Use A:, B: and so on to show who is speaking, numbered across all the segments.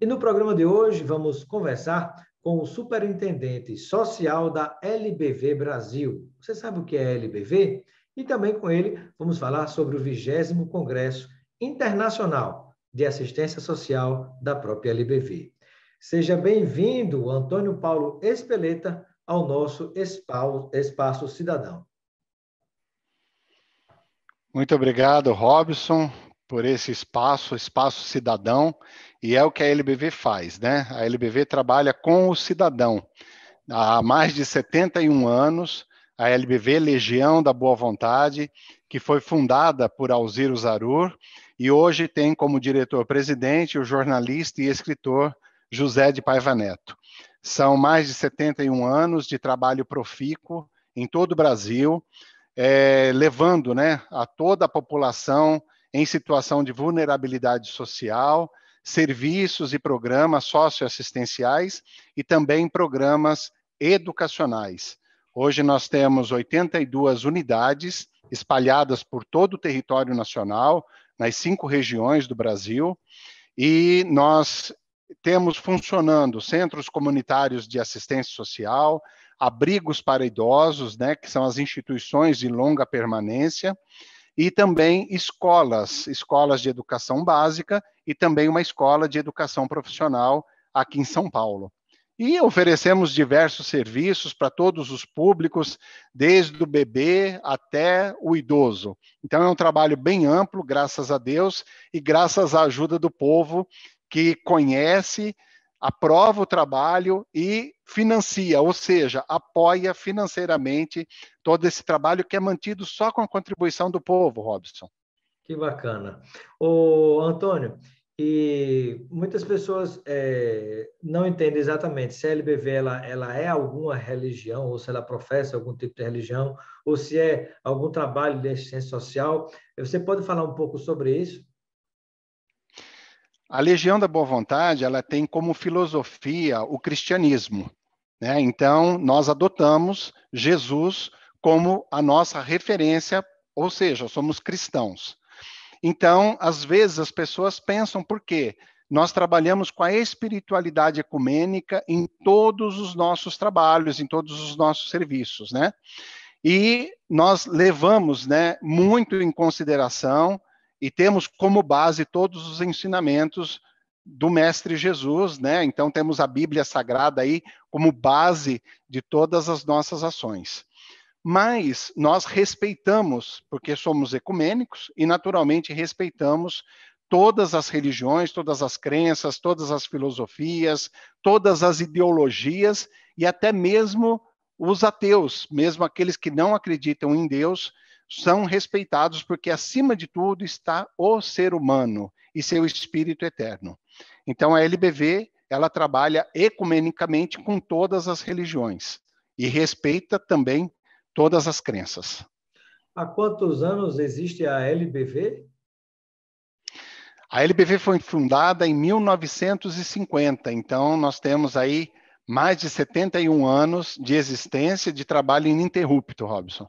A: E no programa de hoje vamos conversar com o superintendente social da LBV Brasil. Você sabe o que é LBV? E também com ele vamos falar sobre o 20 Congresso Internacional de Assistência Social da própria LBV. Seja bem-vindo, Antônio Paulo Espeleta, ao nosso Espaço Cidadão.
B: Muito obrigado, Robson, por esse espaço, Espaço Cidadão, e é o que a LBV faz, né? A LBV trabalha com o cidadão. Há mais de 71 anos, a LBV Legião da Boa Vontade, que foi fundada por Alziro Zarur, e hoje tem como diretor-presidente o jornalista e escritor José de Paiva Neto. São mais de 71 anos de trabalho profícuo em todo o Brasil, é, levando né, a toda a população em situação de vulnerabilidade social, serviços e programas socioassistenciais e também programas educacionais. Hoje nós temos 82 unidades espalhadas por todo o território nacional, nas cinco regiões do Brasil, e nós temos funcionando centros comunitários de assistência social, abrigos para idosos, né, que são as instituições de longa permanência, e também escolas, escolas de educação básica e também uma escola de educação profissional aqui em São Paulo. E oferecemos diversos serviços para todos os públicos, desde o bebê até o idoso. Então é um trabalho bem amplo, graças a Deus e graças à ajuda do povo que conhece, aprova o trabalho e financia, ou seja, apoia financeiramente todo esse trabalho que é mantido só com a contribuição do povo, Robson.
A: Que bacana. O Antônio, e muitas pessoas é, não entendem exatamente se a LBV ela, ela é alguma religião, ou se ela professa algum tipo de religião, ou se é algum trabalho de assistência social. Você pode falar um pouco sobre isso?
B: A Legião da Boa Vontade ela tem como filosofia o cristianismo. Né? Então, nós adotamos Jesus como a nossa referência, ou seja, somos cristãos. Então, às vezes as pessoas pensam por quê? Nós trabalhamos com a espiritualidade ecumênica em todos os nossos trabalhos, em todos os nossos serviços, né? E nós levamos, né, muito em consideração e temos como base todos os ensinamentos do mestre Jesus, né? Então temos a Bíblia Sagrada aí como base de todas as nossas ações. Mas nós respeitamos, porque somos ecumênicos e naturalmente respeitamos todas as religiões, todas as crenças, todas as filosofias, todas as ideologias e até mesmo os ateus, mesmo aqueles que não acreditam em Deus, são respeitados porque, acima de tudo, está o ser humano e seu espírito eterno. Então, a LBV ela trabalha ecumenicamente com todas as religiões e respeita também todas as crenças.
A: Há quantos anos existe a LBV?
B: A LBV foi fundada em 1950, então nós temos aí mais de 71 anos de existência de trabalho ininterrupto, Robson.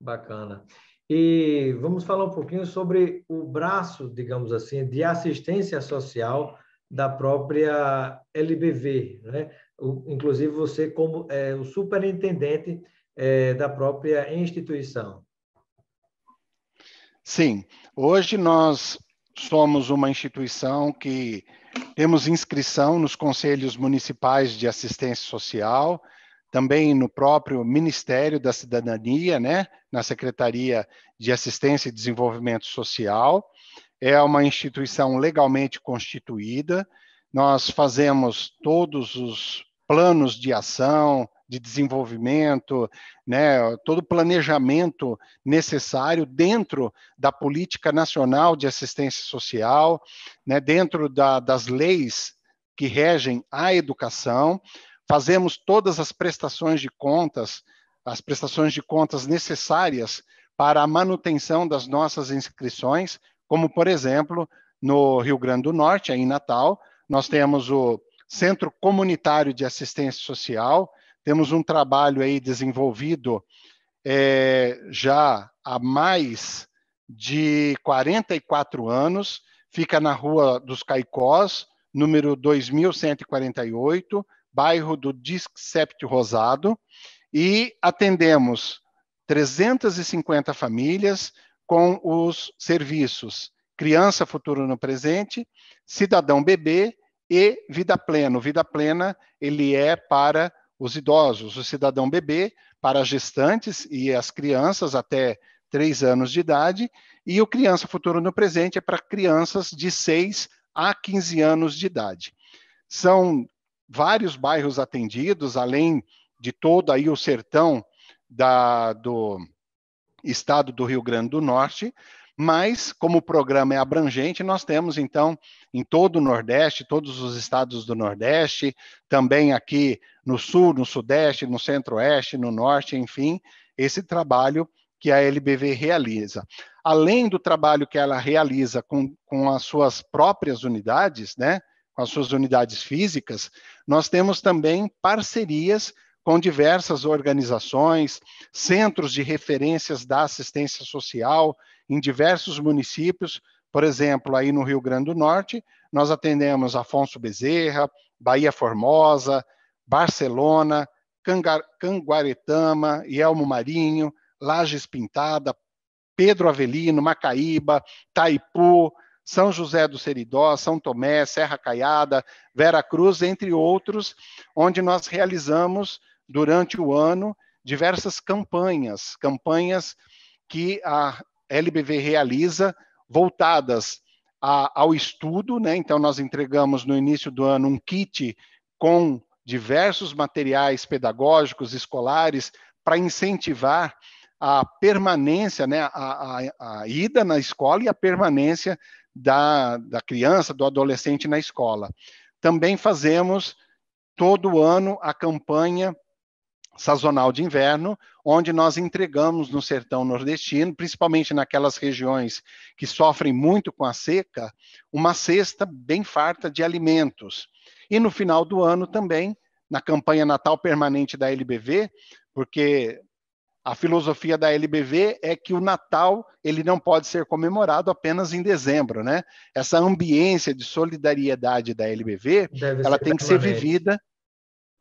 A: Bacana. E vamos falar um pouquinho sobre o braço, digamos assim, de assistência social da própria LBV, né? O, inclusive você como é, o superintendente é, da própria instituição.
B: Sim, hoje nós somos uma instituição que temos inscrição nos conselhos municipais de assistência social também no próprio Ministério da Cidadania, né, na Secretaria de Assistência e Desenvolvimento Social. É uma instituição legalmente constituída. Nós fazemos todos os planos de ação, de desenvolvimento, né, todo o planejamento necessário dentro da política nacional de assistência social, né, dentro da, das leis que regem a educação. Fazemos todas as prestações de contas, as prestações de contas necessárias para a manutenção das nossas inscrições, como, por exemplo, no Rio Grande do Norte, aí em Natal, nós temos o Centro Comunitário de Assistência Social, temos um trabalho aí desenvolvido é, já há mais de 44 anos, fica na Rua dos Caicós, número 2148, bairro do Discept Rosado, e atendemos 350 famílias com os serviços Criança Futuro no Presente, Cidadão Bebê e Vida Plena. O Vida Plena ele é para os idosos, o Cidadão Bebê para as gestantes e as crianças até 3 anos de idade, e o Criança Futuro no Presente é para crianças de 6 a 15 anos de idade. São vários bairros atendidos, além de todo aí o sertão da, do estado do Rio Grande do Norte, mas como o programa é abrangente, nós temos então em todo o Nordeste, todos os estados do Nordeste, também aqui no Sul, no Sudeste, no Centro-Oeste, no Norte, enfim, esse trabalho que a LBV realiza. Além do trabalho que ela realiza com, com as suas próprias unidades, né, com as suas unidades físicas, nós temos também parcerias com diversas organizações, centros de referências da assistência social em diversos municípios. Por exemplo, aí no Rio Grande do Norte, nós atendemos Afonso Bezerra, Bahia Formosa, Barcelona, Cangar Canguaretama, Elmo Marinho, Lages Pintada, Pedro Avelino, Macaíba, Taipu, são José do Seridó, São Tomé, Serra Caiada, Vera Cruz, entre outros, onde nós realizamos durante o ano diversas campanhas, campanhas que a LBV realiza voltadas a, ao estudo, né? Então nós entregamos no início do ano um kit com diversos materiais pedagógicos, escolares, para incentivar a permanência, né, a, a, a, ida na escola e a permanência da, da criança, do adolescente na escola. Também fazemos todo ano a campanha sazonal de inverno, onde nós entregamos no sertão nordestino, principalmente naquelas regiões que sofrem muito com a seca, uma cesta bem farta de alimentos. E no final do ano também, na campanha Natal Permanente da LBV, porque a filosofia da LBV é que o Natal ele não pode ser comemorado apenas em dezembro, né? Essa ambiência de solidariedade da LBV, Deve ela tem que ser vivida,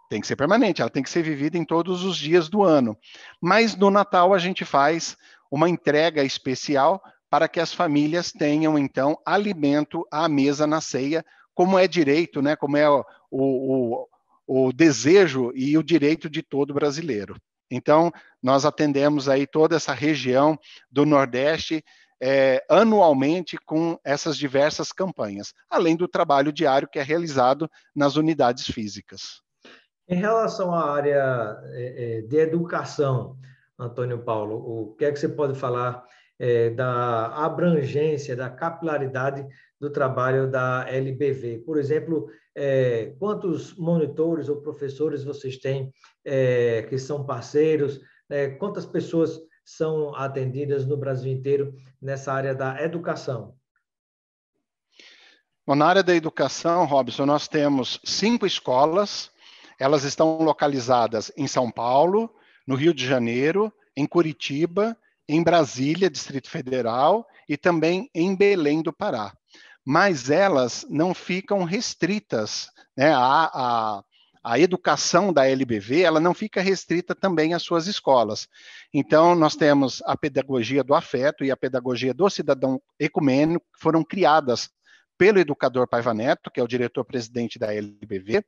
B: tem que ser permanente, ela tem que ser vivida em todos os dias do ano. Mas no Natal a gente faz uma entrega especial para que as famílias tenham então alimento à mesa na ceia, como é direito, né? Como é o, o, o desejo e o direito de todo brasileiro. Então, nós atendemos aí toda essa região do Nordeste é, anualmente com essas diversas campanhas, além do trabalho diário que é realizado nas unidades físicas.
A: Em relação à área eh, eh, de educação, Antônio Paulo, o que é que você pode falar é, da abrangência, da capilaridade do trabalho da LBV. Por exemplo, é, quantos monitores ou professores vocês têm é, que são parceiros? Né? quantas pessoas são atendidas no Brasil inteiro nessa área da educação?
B: Bom, na área da educação, Robson, nós temos cinco escolas. Elas estão localizadas em São Paulo, no Rio de Janeiro, em Curitiba, em Brasília, Distrito Federal, e também em Belém do Pará. Mas elas não ficam restritas, né? A, a, a educação da LBV ela não fica restrita também às suas escolas. Então, nós temos a pedagogia do afeto e a pedagogia do cidadão ecumênico, que foram criadas pelo educador Paiva Neto, que é o diretor-presidente da LBV.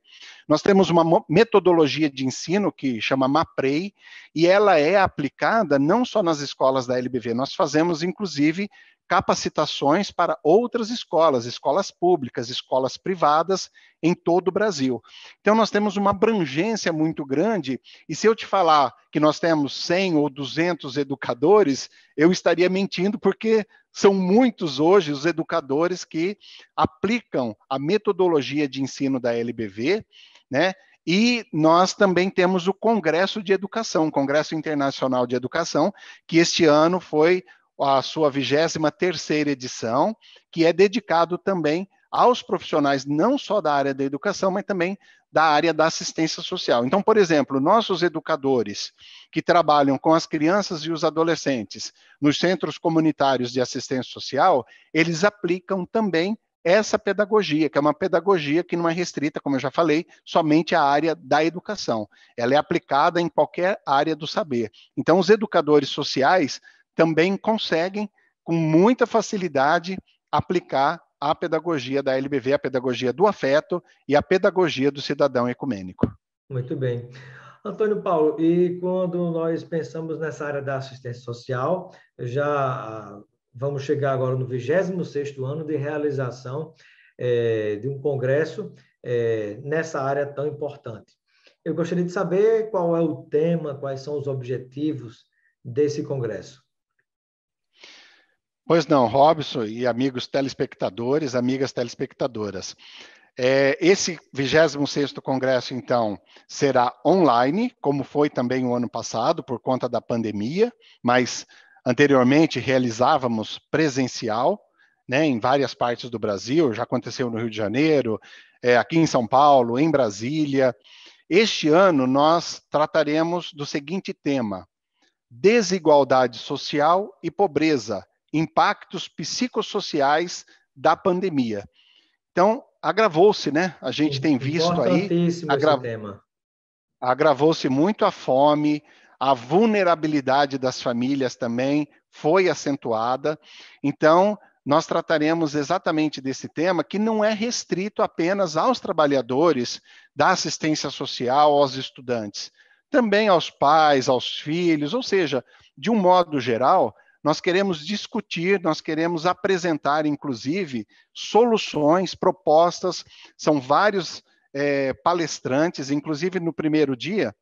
B: Nós temos uma metodologia de ensino que chama MAPREI, e ela é aplicada não só nas escolas da LBV, nós fazemos, inclusive, capacitações para outras escolas, escolas públicas, escolas privadas em todo o Brasil. Então, nós temos uma abrangência muito grande, e se eu te falar que nós temos 100 ou 200 educadores, eu estaria mentindo, porque são muitos hoje os educadores que aplicam a metodologia de ensino da LBV, né? E nós também temos o Congresso de Educação, Congresso Internacional de Educação, que este ano foi a sua 23 edição, que é dedicado também aos profissionais não só da área da educação, mas também da área da assistência social. Então, por exemplo, nossos educadores que trabalham com as crianças e os adolescentes nos centros comunitários de assistência social, eles aplicam também essa pedagogia, que é uma pedagogia que não é restrita, como eu já falei, somente à área da educação. Ela é aplicada em qualquer área do saber. Então, os educadores sociais também conseguem, com muita facilidade, aplicar a pedagogia da LBV, a pedagogia do afeto e a pedagogia do cidadão ecumênico.
A: Muito bem. Antônio Paulo, e quando nós pensamos nessa área da assistência social, já ah, vamos chegar agora no 26º ano de realização é, de um congresso é, nessa área tão importante. Eu gostaria de saber qual é o tema, quais são os objetivos desse
B: congresso. Pois não, Robson e amigos telespectadores, amigas telespectadoras. É, esse 26 Congresso, então, será online, como foi também o ano passado, por conta da pandemia, mas anteriormente realizávamos presencial, né, em várias partes do Brasil, já aconteceu no Rio de Janeiro, é, aqui em São Paulo, em Brasília. Este ano nós trataremos do seguinte tema: desigualdade social e pobreza impactos psicossociais da pandemia. Então, agravou-se, né? A gente tem é visto aí. tema. Agravou-se muito a fome, a vulnerabilidade das famílias também foi acentuada. Então, nós trataremos exatamente desse tema, que não é restrito apenas aos trabalhadores da assistência social, aos estudantes, também aos pais, aos filhos, ou seja, de um modo geral, nós queremos discutir, nós queremos apresentar, inclusive, soluções, propostas. São vários é, palestrantes, inclusive no primeiro dia,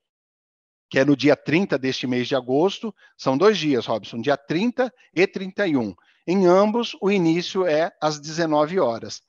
B: que é no dia 30 deste mês de agosto, são dois dias, Robson, dia 30 e 31. Em ambos, o início é às 19 horas.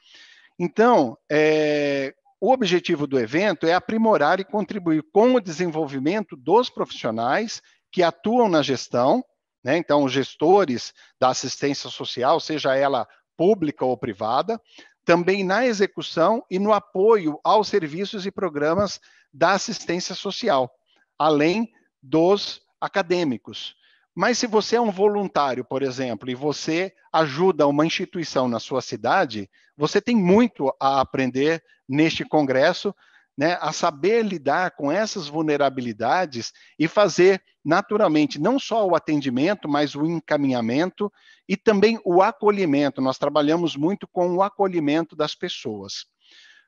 B: Então, é, o objetivo do evento é aprimorar e contribuir com o desenvolvimento dos profissionais que atuam na gestão né? Então, gestores da assistência social, seja ela pública ou privada, também na execução e no apoio aos serviços e programas da assistência social, além dos acadêmicos. Mas se você é um voluntário, por exemplo, e você ajuda uma instituição na sua cidade, você tem muito a aprender neste congresso né, a saber lidar com essas vulnerabilidades e fazer naturalmente não só o atendimento, mas o encaminhamento e também o acolhimento. Nós trabalhamos muito com o acolhimento das pessoas.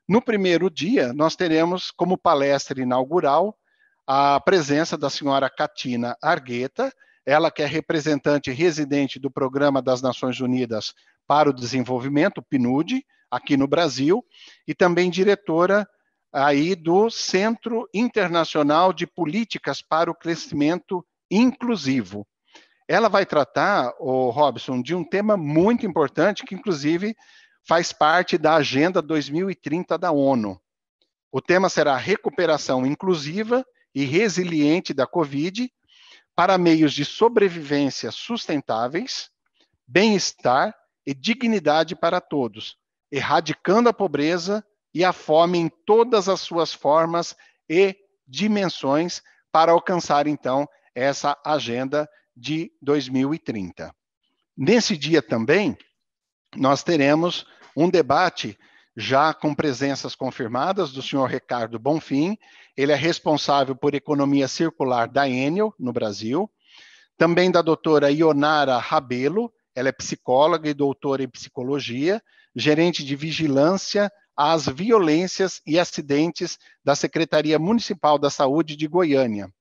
B: No primeiro dia, nós teremos como palestra inaugural a presença da senhora Katina Argueta, ela que é representante residente do Programa das Nações Unidas para o Desenvolvimento, PNUD, aqui no Brasil, e também diretora aí do Centro Internacional de Políticas para o Crescimento Inclusivo. Ela vai tratar, o Robson, de um tema muito importante que, inclusive, faz parte da Agenda 2030 da ONU. O tema será recuperação inclusiva e resiliente da Covid para meios de sobrevivência sustentáveis, bem-estar e dignidade para todos, erradicando a pobreza e a fome em todas as suas formas e dimensões para alcançar, então, essa agenda de 2030. Nesse dia também, nós teremos um debate já com presenças confirmadas do senhor Ricardo Bonfim, ele é responsável por economia circular da Enel no Brasil, também da doutora Ionara Rabelo, ela é psicóloga e doutora em psicologia, gerente de vigilância às violências e acidentes da Secretaria Municipal da Saúde de Goiânia.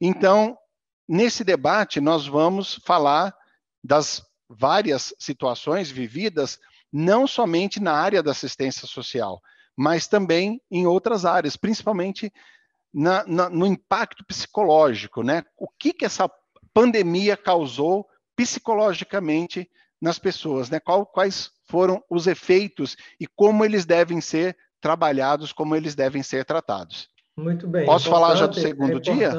B: Então, nesse debate, nós vamos falar das várias situações vividas, não somente na área da assistência social, mas também em outras áreas, principalmente na, na, no impacto psicológico, né? O que, que essa pandemia causou psicologicamente nas pessoas, né? Qual, quais foram os efeitos e como eles devem ser trabalhados, como eles devem ser tratados.
A: Muito bem. Posso é falar já do segundo é dia?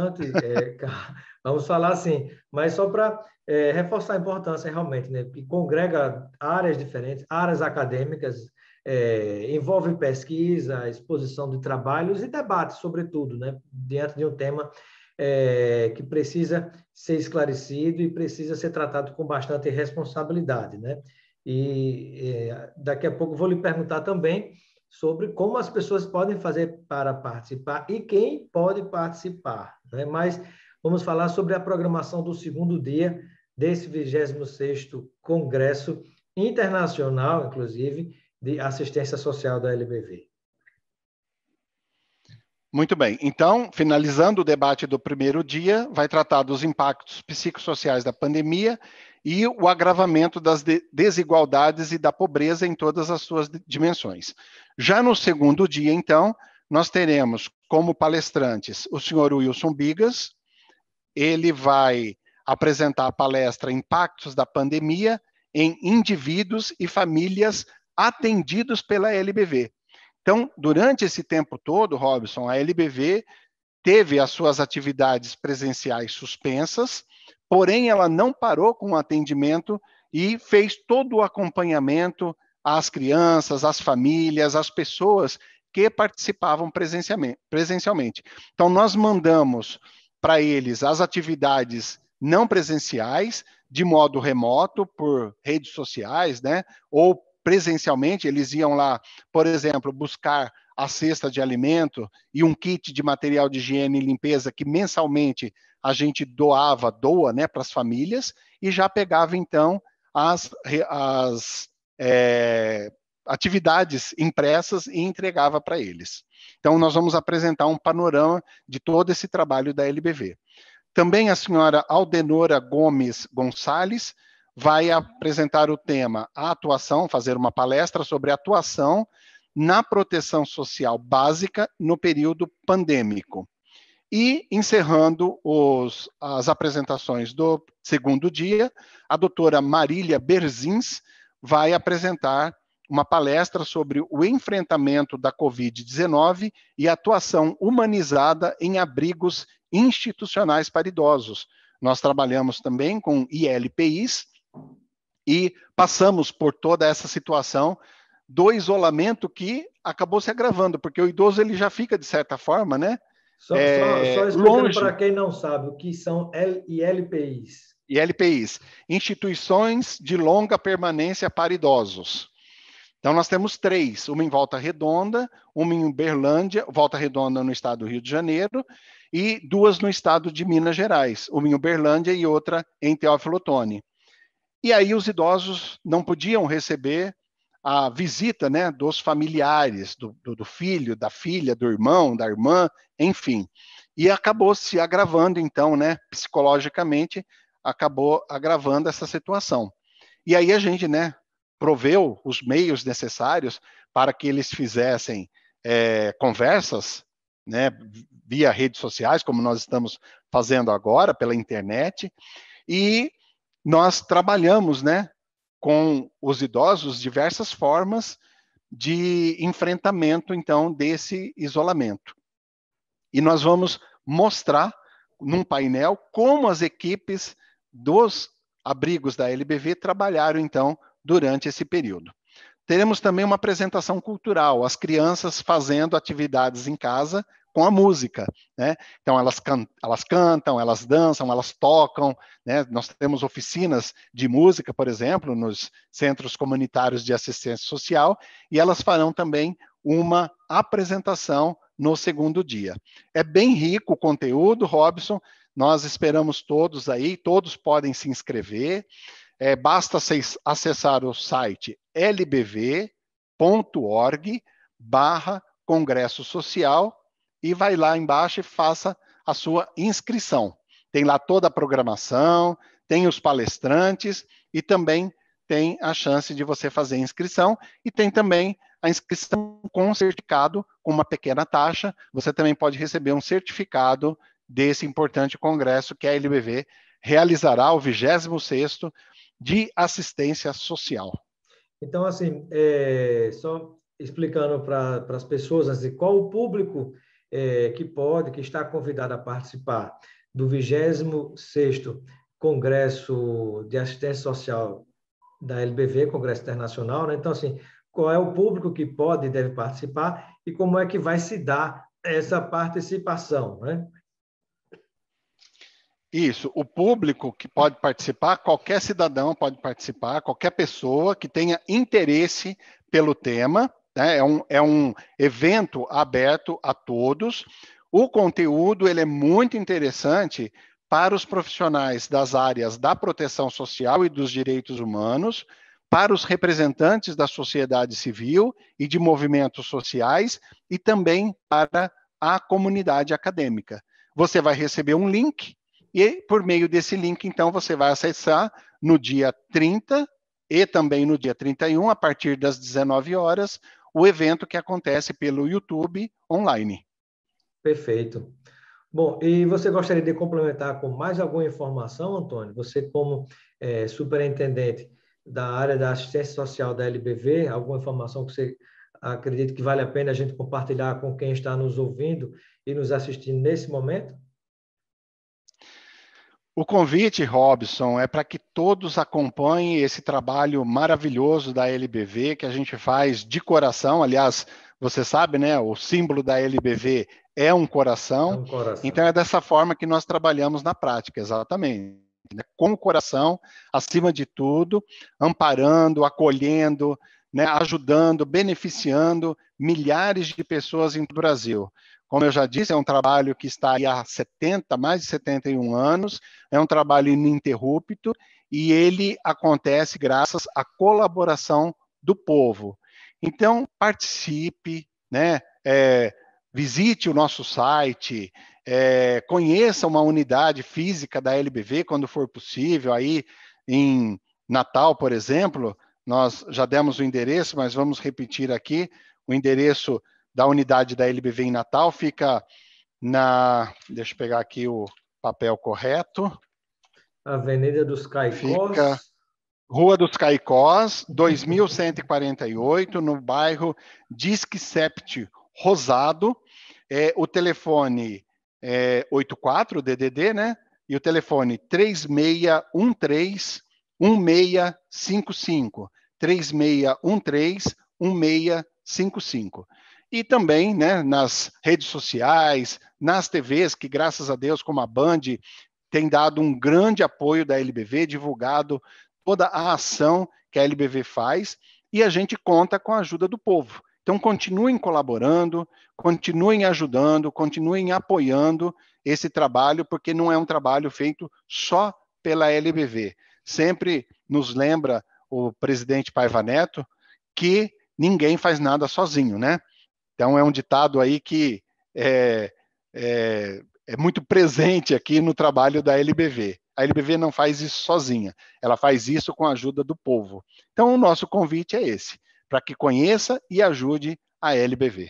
A: É, vamos falar sim, mas só para é, reforçar a importância realmente, né, que congrega áreas diferentes, áreas acadêmicas, é, envolve pesquisa, exposição de trabalhos e debate, sobretudo, né, diante de um tema é, que precisa ser esclarecido e precisa ser tratado com bastante responsabilidade, né? E é, daqui a pouco vou lhe perguntar também sobre como as pessoas podem fazer para participar e quem pode participar, né? Mas vamos falar sobre a programação do segundo dia desse 26º Congresso Internacional, inclusive, de Assistência Social da LBV.
B: Muito bem. Então, finalizando o debate do primeiro dia, vai tratar dos impactos psicossociais da pandemia e o agravamento das desigualdades e da pobreza em todas as suas dimensões. Já no segundo dia, então, nós teremos como palestrantes o senhor Wilson Bigas. Ele vai apresentar a palestra Impactos da Pandemia em Indivíduos e Famílias Atendidos pela LBV, então, durante esse tempo todo, Robson, a LBV teve as suas atividades presenciais suspensas, porém ela não parou com o atendimento e fez todo o acompanhamento às crianças, às famílias, às pessoas que participavam presencialmente. Então, nós mandamos para eles as atividades não presenciais, de modo remoto, por redes sociais, né, ou presencialmente, eles iam lá, por exemplo, buscar a cesta de alimento e um kit de material de higiene e limpeza que mensalmente a gente doava, doa né, para as famílias, e já pegava então as, as é, atividades impressas e entregava para eles. Então, nós vamos apresentar um panorama de todo esse trabalho da LBV. Também a senhora Aldenora Gomes Gonçalves, vai apresentar o tema a atuação, fazer uma palestra sobre atuação na proteção social básica no período pandêmico. E, encerrando os, as apresentações do segundo dia, a doutora Marília Berzins vai apresentar uma palestra sobre o enfrentamento da Covid-19 e atuação humanizada em abrigos institucionais para idosos. Nós trabalhamos também com ILPIs, e passamos por toda essa situação do isolamento que acabou se agravando, porque o idoso ele já fica de certa forma, né? Só, é, só, só longe para
A: quem não sabe o que são L e LPIs.
B: E LPIs, instituições de longa permanência para idosos. Então nós temos três, uma em Volta Redonda, uma em Uberlândia, Volta Redonda no estado do Rio de Janeiro e duas no estado de Minas Gerais, uma em Uberlândia e outra em Teófilo Otoni. E aí os idosos não podiam receber a visita né, dos familiares, do, do, do filho, da filha, do irmão, da irmã, enfim. E acabou se agravando, então, né, psicologicamente, acabou agravando essa situação. E aí a gente né, proveu os meios necessários para que eles fizessem é, conversas né, via redes sociais, como nós estamos fazendo agora, pela internet, e nós trabalhamos, né, com os idosos diversas formas de enfrentamento então desse isolamento. E nós vamos mostrar num painel como as equipes dos abrigos da LBV trabalharam então durante esse período. Teremos também uma apresentação cultural, as crianças fazendo atividades em casa com a música, né? Então elas, can elas cantam, elas dançam, elas tocam, né? Nós temos oficinas de música, por exemplo, nos centros comunitários de assistência social e elas farão também uma apresentação no segundo dia. É bem rico o conteúdo, Robson. Nós esperamos todos aí, todos podem se inscrever. É, basta acessar o site lbv.org barra Congresso Social e vai lá embaixo e faça a sua inscrição. Tem lá toda a programação, tem os palestrantes e também tem a chance de você fazer inscrição e tem também a inscrição com certificado com uma pequena taxa. Você também pode receber um certificado desse importante congresso que a LBV realizará o 26º de assistência social.
A: Então, assim, é, só explicando para as pessoas assim, qual o público é, que pode, que está convidado a participar do 26º Congresso de Assistência Social da LBV, Congresso Internacional. Né? Então, assim, qual é o público que pode e deve participar e como é que vai se dar essa participação, né?
B: Isso, o público que pode participar, qualquer cidadão pode participar, qualquer pessoa que tenha interesse pelo tema né? É, um, é um evento aberto a todos. O conteúdo ele é muito interessante para os profissionais das áreas da proteção social e dos direitos humanos, para os representantes da sociedade civil e de movimentos sociais e também para a comunidade acadêmica. Você vai receber um link e por meio desse link, então, você vai acessar no dia 30 e também no dia 31, a partir das 19 horas, o evento que acontece pelo YouTube online. Perfeito.
A: Bom, e você gostaria de complementar com mais alguma informação, Antônio? Você, como é, superintendente da área da assistência social da LBV, alguma informação que você acredita que vale a pena a gente compartilhar com quem está nos ouvindo e nos assistindo nesse momento?
B: O convite, Robson, é para que todos acompanhem esse trabalho maravilhoso da LBV que a gente faz de coração. Aliás, você sabe, né? O símbolo da LBV é um coração. É um coração. Então é dessa forma que nós trabalhamos na prática, exatamente. Né? Com o coração, acima de tudo, amparando, acolhendo, né? ajudando, beneficiando milhares de pessoas em Brasil. Como eu já disse, é um trabalho que está aí há 70, mais de 71 anos, é um trabalho ininterrupto e ele acontece graças à colaboração do povo. Então, participe, né? É, visite o nosso site, é, conheça uma unidade física da LBV quando for possível. Aí em Natal, por exemplo, nós já demos o endereço, mas vamos repetir aqui: o endereço da unidade da LBV em Natal fica na. Deixa eu pegar aqui o papel correto. Avenida dos Caicós. Fica Rua dos Caicós, 2148, no bairro Disque Sept Rosado. É, o telefone é 84 DDD, né? E o telefone 3613 1655. 3613 1655 e também né, nas redes sociais, nas TVs, que graças a Deus, como a Band, tem dado um grande apoio da LBV, divulgado toda a ação que a LBV faz, e a gente conta com a ajuda do povo. Então, continuem colaborando, continuem ajudando, continuem apoiando esse trabalho, porque não é um trabalho feito só pela LBV. Sempre nos lembra o presidente Paiva Neto que ninguém faz nada sozinho, né? Então, é um ditado aí que é, é, é muito presente aqui no trabalho da LBV. A LBV não faz isso sozinha, ela faz isso com a ajuda do povo. Então, o nosso convite é esse, para que conheça e ajude a LBV.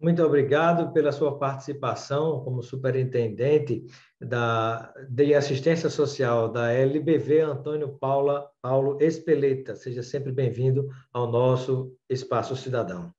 A: Muito obrigado pela sua participação como superintendente da, de assistência social da LBV, Antônio Paula, Paulo Espeleta. Seja sempre bem-vindo ao nosso Espaço Cidadão.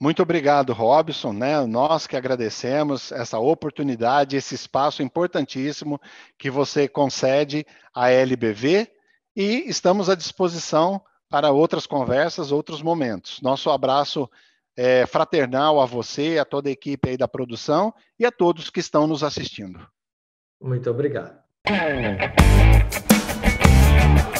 B: Muito obrigado, Robson. Né? Nós que agradecemos essa oportunidade, esse espaço importantíssimo que você concede à LBV e estamos à disposição para outras conversas, outros momentos. Nosso abraço é, fraternal a você, a toda a equipe aí da produção e a todos que estão nos assistindo. Muito obrigado.